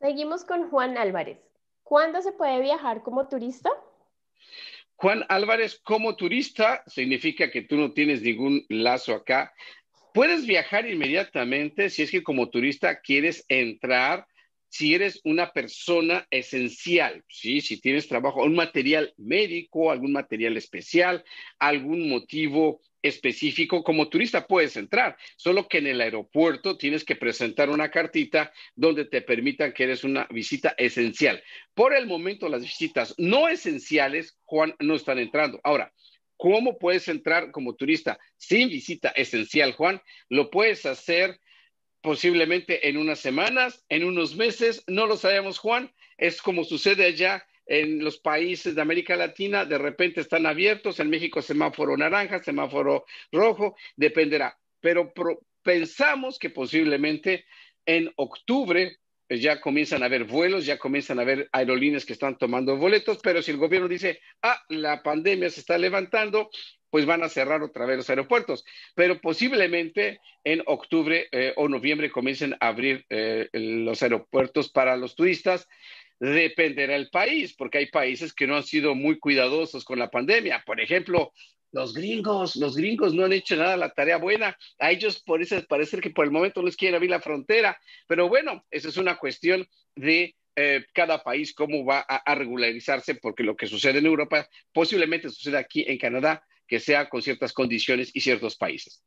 Seguimos con Juan Álvarez. ¿Cuándo se puede viajar como turista? Juan Álvarez, como turista, significa que tú no tienes ningún lazo acá. Puedes viajar inmediatamente si es que como turista quieres entrar si eres una persona esencial, ¿sí? si tienes trabajo, un material médico, algún material especial, algún motivo específico, como turista puedes entrar, solo que en el aeropuerto tienes que presentar una cartita donde te permitan que eres una visita esencial. Por el momento, las visitas no esenciales, Juan, no están entrando. Ahora, ¿cómo puedes entrar como turista sin visita esencial, Juan? Lo puedes hacer posiblemente en unas semanas, en unos meses, no lo sabemos, Juan. Es como sucede allá en los países de América Latina, de repente están abiertos, en México semáforo naranja, semáforo rojo, dependerá. Pero pensamos que posiblemente en octubre eh, ya comienzan a haber vuelos, ya comienzan a haber aerolíneas que están tomando boletos, pero si el gobierno dice, ah, la pandemia se está levantando, pues van a cerrar otra vez los aeropuertos. Pero posiblemente en octubre eh, o noviembre comiencen a abrir eh, los aeropuertos para los turistas. Dependerá el país, porque hay países que no han sido muy cuidadosos con la pandemia. Por ejemplo, los gringos, los gringos no han hecho nada la tarea buena. A ellos por eso parece que por el momento no les quieren abrir la frontera. Pero bueno, esa es una cuestión de eh, cada país cómo va a regularizarse, porque lo que sucede en Europa posiblemente suceda aquí en Canadá que sea con ciertas condiciones y ciertos países.